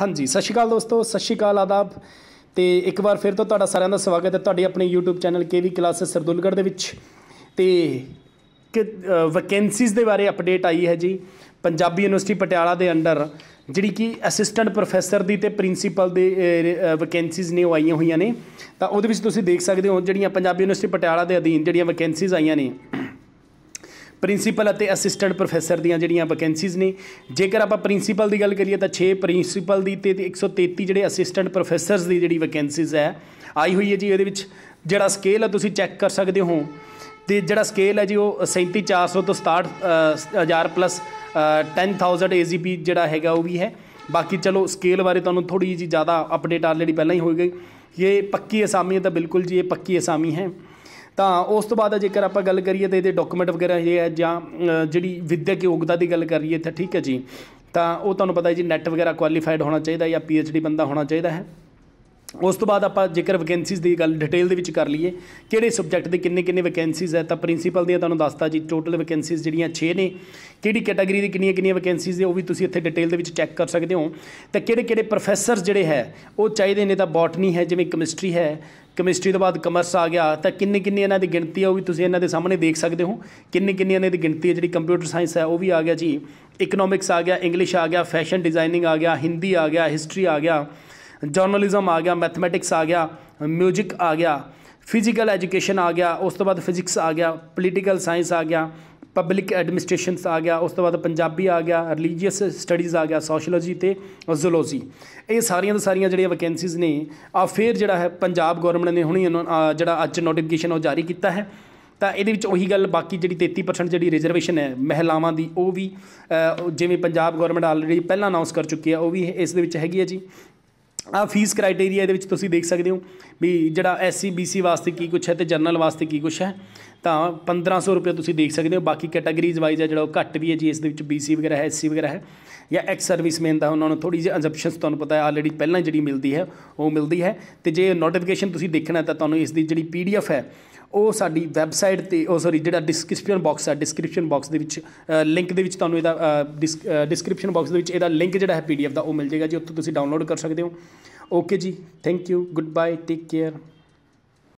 ਹਾਂਜੀ ਸਤਿ ਸ਼੍ਰੀ ਅਕਾਲ ਦੋਸਤੋ ਸਤਿ ਸ਼੍ਰੀ ਅਕਾਲ ਆਦਾਬ ਤੇ ਇੱਕ ਵਾਰ ਫਿਰ ਤੋਂ ਤੁਹਾਡਾ ਸਾਰਿਆਂ ਦਾ ਸਵਾਗਤ ਹੈ ਤੁਹਾਡੇ ਆਪਣੇ YouTube channel KV classes Sardulgarh ਦੇ ਵਿੱਚ ਤੇ ਕਿ ਵੈਕੈਂਸੀਜ਼ ਦੇ ਬਾਰੇ ਅਪਡੇਟ ਆਈ ਹੈ ਜੀ ਪੰਜਾਬੀ ਯੂਨੀਵਰਸਿਟੀ ਪਟਿਆਲਾ ਦੇ ਅੰਡਰ ਜਿਹੜੀ ਕਿ ਅਸਿਸਟੈਂਟ ਪ੍ਰੋਫੈਸਰ ਦੀ ਤੇ ਪ੍ਰਿੰਸੀਪਲ ਦੇ ਵੈਕੈਂਸੀਜ਼ ਨੇ ਉਹ ਆਈਆਂ ਹੋਈਆਂ ਨੇ ਤਾਂ ਉਹਦੇ ਵਿੱਚ ਤੁਸੀਂ ਦੇਖ ਸਕਦੇ ਹੋ ਜਿਹੜੀਆਂ ਪੰਜਾਬੀ ਯੂਨੀਵਰਸਿਟੀ ਪਟਿਆਲਾ ਦੇ ਅਧੀਨ ਜਿਹੜੀਆਂ ਵੈਕੈਂਸੀਜ਼ ਆਈਆਂ ਨੇ ਪ੍ਰਿੰਸੀਪਲ ਅਤੇ ਅਸਿਸਟੈਂਟ ਪ੍ਰੋਫੈਸਰ ਦੀਆਂ ਜਿਹੜੀਆਂ ਵੈਕੈਂਸੀਜ਼ ਨੇ ਜੇਕਰ ਆਪਾਂ ਪ੍ਰਿੰਸੀਪਲ ਦੀ ਗੱਲ ਕਰੀਏ ਤਾਂ 6 ਪ੍ਰਿੰਸੀਪਲ ਦੀ ਤੇ 133 ਜਿਹੜੇ ਅਸਿਸਟੈਂਟ ਪ੍ਰੋਫੈਸਰਸ ਦੀ ਜਿਹੜੀ ਵੈਕੈਂਸੀਜ਼ ਹੈ ਆਈ ਹੋਈ ਹੈ ਜੀ ਇਹਦੇ ਵਿੱਚ ਜਿਹੜਾ ਸਕੇਲ ਹੈ ਤੁਸੀਂ ਚੈੱਕ ਕਰ ਸਕਦੇ ਹੋ ਤੇ ਜਿਹੜਾ ਸਕੇਲ ਹੈ ਜੀ ਉਹ 37400 ਤੋਂ 67000 ਪਲੱਸ 10000 ਏਜੀਪੀ ਜਿਹੜਾ ਹੈਗਾ ਉਹ ਵੀ ਹੈ ਬਾਕੀ ਚਲੋ ਸਕੇਲ ਬਾਰੇ ਤੁਹਾਨੂੰ ਥੋੜੀ ਜੀ ਜ਼ਿਆਦਾ ਅਪਡੇਟ ਆਲਰੇਡੀ ਪਹਿਲਾਂ ਹੀ ਹੋ ਗਈ ਇਹ ਪੱਕੀ ਅਸਾਮੀ ਹੈ ਤਾਂ ਬਿਲਕੁਲ ਜੀ ਇਹ ਪੱਕੀ ਅਸਾਮੀ ਹੈ ਤਾਂ ਉਸ ਤੋਂ ਬਾਅਦ ਜੇਕਰ ਆਪਾਂ ਗੱਲ ਕਰੀਏ ਤੇ ਇਹਦੇ ਡਾਕੂਮੈਂਟ ਵਗੈਰਾ ਇਹ ਹੈ ਜਾਂ ਜਿਹੜੀ ਵਿਦਿਅਕ ਯੋਗਤਾ ਦੀ ਗੱਲ ਕਰੀਏ ਤਾਂ ਠੀਕ ਹੈ ਜੀ ਤਾਂ ਉਹ ਤੁਹਾਨੂੰ ਪਤਾ ਹੈ ਜੀ ਨੈਟ ਵਗੈਰਾ ਕੁਆਲੀਫਾਈਡ ਹੋਣਾ ਚਾਹੀਦਾ ਜਾਂ ਪੀਐਚਡੀ ਬੰਦਾ ਹੋਣਾ ਚਾਹੀਦਾ ਹੈ ਉਸ ਤੋਂ ਬਾਅਦ ਆਪਾਂ ਜੇਕਰ ਵੈਕੈਂਸੀਜ਼ ਦੀ ਗੱਲ ਡਿਟੇਲ ਦੇ ਵਿੱਚ ਕਰ ਲਈਏ ਕਿਹੜੇ ਸਬਜੈਕਟ ਦੇ ਕਿੰਨੇ ਕਿੰਨੇ ਵੈਕੈਂਸੀਜ਼ ਹੈ ਤਾਂ ਪ੍ਰਿੰਸੀਪਲ ਦੀਆਂ ਤੁਹਾਨੂੰ ਦੱਸਤਾ ਜੀ ਟੋਟਲ ਵੈਕੈਂਸੀਜ਼ ਜਿਹੜੀਆਂ 6 ਨੇ ਕਿਹੜੀ ਕੈਟਾਗਰੀ ਦੀ ਕਿੰਨੀਆਂ ਕਿੰਨੀਆਂ ਵੈਕੈਂਸੀਜ਼ ਨੇ ਉਹ ਵੀ ਤੁਸੀਂ ਇੱਥੇ ਡਿਟੇਲ ਦੇ ਵਿੱਚ ਚੈੱਕ ਕਰ ਸਕਦੇ ਹੋ ਤਾਂ ਕਿਹੜੇ ਕਿਹੜੇ ਪ੍ਰੋਫੈਸਰ ਜਿਹੜੇ ਹੈ ਉਹ ਚਾਹੀਦੇ ਨੇ ਤਾਂ ਬੋਟਨੀ ਹੈ ਜਿਵੇਂ ਕੈਮਿਸਟਰੀ ਹੈ ਕੈਮਿਸਟਰੀ ਤੋਂ ਬਾਅਦ ਕਮਰਸ ਆ ਗਿਆ ਤਾਂ ਕਿੰਨੇ ਕਿੰਨੇ ਇਹਨਾਂ ਦੀ ਗਿਣਤੀ ਉਹ ਵੀ ਤੁਸੀਂ ਇਹਨਾਂ ਦੇ ਸਾਹਮਣੇ ਦੇਖ ਸਕਦੇ ਹੋ ਕਿੰਨੇ ਕਿੰਨੇ ਇਹਨਾਂ ਦੀ ਗਿਣਤੀ ਹੈ ਜਿਹੜੀ ਕੰਪਿਊਟਰ ਸਾਇੰਸ ਹੈ ਉਹ ਵੀ ਆ ਗਿਆ ਜੀ ਇਕਨੋਮਿਕਸ ਆ ਗਿਆ ਇੰਗਲਿਸ਼ ਆ ਗਿਆ ਫੈਸ਼ਨ ਡਿਜ਼ਾਈਨਿੰਗ ਆ ਗਿਆ ਹਿੰਦੀ ਆ ਗਿਆ ਹਿਸਟਰੀ ਆ ਗਿਆ ਜਰਨਲਿਜ਼ਮ ਆ ਗਿਆ ਮੈਥਮੈਟਿਕਸ ਆ ਗਿਆ 뮤직 ਆ ਗਿਆ ਫਿਜ਼ੀਕਲ ਐਜੂਕੇਸ਼ਨ ਆ ਗਿਆ ਉਸ ਤੋਂ ਬਾਅਦ ਫਿਜ਼ਿਕਸ ਆ ਗਿਆ ਪੋਲੀਟੀਕਲ ਸਾਇੰਸ ਆ ਗਿਆ ਪਬਲਿਕ ਐਡਮਿਨਿਸਟ੍ਰੇਸ਼ਨਸ ਆ ਗਿਆ ਉਸ ਤੋਂ ਬਾਅਦ ਪੰਜਾਬੀ ਆ ਗਿਆ ਰਿਲੀਜੀਅਸ ਸਟੱਡੀਜ਼ ਆ ਗਿਆ ਸੋਸ਼ੀਓਲੋਜੀ ਤੇ ਜ਼ੂਲੋਜੀ ਇਹ ਸਾਰੀਆਂ ਦੀਆਂ ਸਾਰੀਆਂ ਜਿਹੜੀਆਂ ਵੈਕੈਂਸੀਜ਼ ਨੇ ਆ ਫੇਰ ਜਿਹੜਾ ਹੈ ਪੰਜਾਬ ਗਵਰਨਮੈਂਟ ਨੇ ਹੁਣੀ ਜਿਹੜਾ ਅੱਜ ਨੋਟੀਫਿਕੇਸ਼ਨ ਉਹ ਜਾਰੀ ਕੀਤਾ ਹੈ ਤਾਂ ਇਹਦੇ ਵਿੱਚ ਉਹੀ ਗੱਲ ਬਾਕੀ ਜਿਹੜੀ 33% ਜਿਹੜੀ ਰਿਜ਼ਰਵੇਸ਼ਨ ਹੈ ਮਹਿਲਾਵਾਂ ਦੀ ਉਹ ਵੀ ਜਿਵੇਂ ਪੰਜਾਬ ਗਵਰਨਮੈਂਟ ਆਲਰੇਡੀ ਪਹਿਲਾਂ ਅਨਾਉਂਸ ਕਰ ਚੁੱਕੀ ਹੈ ਉਹ ਵੀ ਇਸ ਦੇ ਵਿੱਚ ਹੈਗੀ ਹੈ ਜੀ ਆ ਫੀਸ ਕ੍ਰਾਈਟੇਰੀਆ ਦੇ ਵਿੱਚ ਤੁਸੀਂ ਦੇਖ ਸਕਦੇ ਹੋ ਵੀ ਜਿਹੜਾ ਐਸਸੀ ਬੀਸੀ ਵਾਸਤੇ ਕੀ ਕੁਝ ਹੈ ਤੇ ਜਨਰਲ ਵਾਸਤੇ ਕੀ ਕੁਝ ਹੈ ਤਾਂ 1500 ਰੁਪਏ ਤੁਸੀਂ ਦੇਖ ਸਕਦੇ ਹੋ ਬਾਕੀ ਕੈਟਾਗਰੀਜ਼ ਵਾਈਜ਼ ਹੈ ਜਿਹੜਾ ਉਹ ਘੱਟ ਵੀ ਹੈ ਜੀ ਇਸ ਦੇ ਵਿੱਚ ਬੀਸੀ ਵਗੈਰਾ ਹੈ ਐਸਸੀ ਵਗੈਰਾ ਹੈ ਜਾਂ ਐਕਸ ਸਰਵਿਸਮੈਨ ਦਾ ਉਹਨਾਂ ਨੂੰ ਥੋੜੀ ਜਿਹੀ ਅਜੰਪਸ਼ਨਸ ਤੁਹਾਨੂੰ ਪਤਾ ਹੈ ਆਲਰੇਡੀ ਪਹਿਲਾਂ ਜਿਹੜੀ ਮਿਲਦੀ ਹੈ ਉਹ ਮਿਲਦੀ ਹੈ ਤੇ ਜੇ ਨੋਟੀਫਿਕੇਸ਼ਨ ਤੁਸੀਂ ਦੇਖਣਾ ਤਾਂ ਤੁਹਾਨੂੰ ਇਸ ਦੀ ਜਿਹੜੀ ਪੀਡੀਐਫ ਹੈ ਉਹ ਸਾਡੀ ਵੈਬਸਾਈਟ ਤੇ ਉਹ ਸੌਰੀ ਜਿਹੜਾ ਡਿਸਕ੍ਰਿਪਸ਼ਨ ਬਾਕਸ ਹੈ ਡਿਸਕ੍ਰਿਪਸ਼ਨ ਬਾਕਸ ਦੇ ਵਿੱਚ ਲਿੰਕ ਦੇ ਵਿੱਚ ਤੁਹਾਨੂੰ ਇਹਦਾ ਡਿਸਕ੍ਰਿਪਸ਼ਨ ਬਾਕਸ ਦੇ ਵਿੱਚ ਇਹਦਾ ਲਿੰਕ ਜਿਹੜਾ ਹੈ ਪੀਡੀਐਫ ਦਾ ਉਹ ਮਿਲ ਜਾਏਗਾ ਜੀ ਉੱਥੋਂ ਤੁਸੀਂ ਡਾਊਨਲੋਡ ਕਰ ਸਕਦੇ ਹੋ ਓਕੇ ਜੀ thank you goodbye take care